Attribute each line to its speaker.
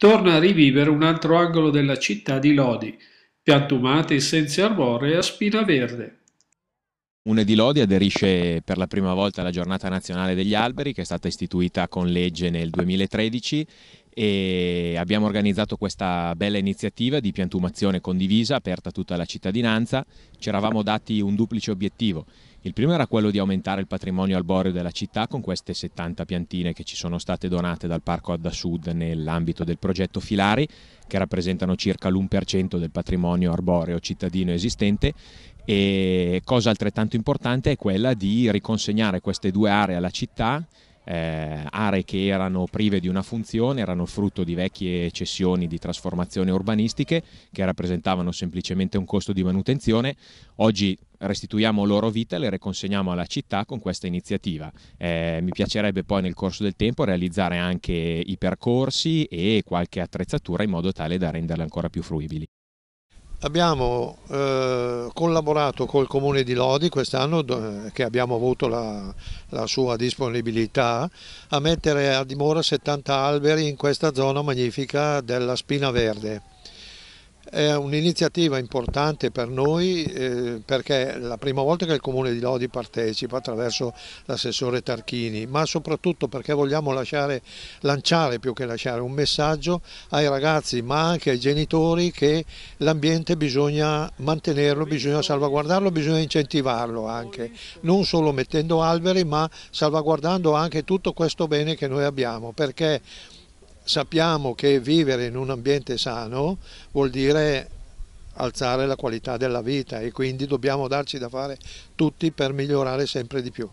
Speaker 1: torna a rivivere un altro angolo della città di Lodi, piantumate in senza arbore a spina verde.
Speaker 2: Une di Lodi aderisce per la prima volta alla giornata nazionale degli alberi che è stata istituita con legge nel 2013 e abbiamo organizzato questa bella iniziativa di piantumazione condivisa aperta a tutta la cittadinanza. Ci eravamo dati un duplice obiettivo. Il primo era quello di aumentare il patrimonio arboreo della città con queste 70 piantine che ci sono state donate dal Parco Adda Sud nell'ambito del progetto Filari, che rappresentano circa l'1% del patrimonio arboreo cittadino esistente. E cosa altrettanto importante è quella di riconsegnare queste due aree alla città eh, aree che erano prive di una funzione, erano frutto di vecchie cessioni di trasformazione urbanistiche che rappresentavano semplicemente un costo di manutenzione. Oggi restituiamo loro vita e le riconsegniamo alla città con questa iniziativa. Eh, mi piacerebbe poi nel corso del tempo realizzare anche i percorsi e qualche attrezzatura in modo tale da renderle ancora più fruibili.
Speaker 1: Abbiamo eh, collaborato col comune di Lodi quest'anno eh, che abbiamo avuto la, la, sua disponibilità a mettere a dimora 70 alberi in questa zona magnifica della Spina Verde. È un'iniziativa importante per noi eh, perché è la prima volta che il Comune di Lodi partecipa attraverso l'assessore Tarchini, ma soprattutto perché vogliamo lasciare, lanciare più che lasciare un messaggio ai ragazzi ma anche ai genitori che l'ambiente bisogna mantenerlo, bisogna salvaguardarlo, bisogna incentivarlo anche, non solo mettendo alberi ma salvaguardando anche tutto questo bene che noi abbiamo perché sappiamo che vivere in un ambiente sano vuol dire alzare la qualità della vita e quindi dobbiamo darci da fare tutti per migliorare sempre di più.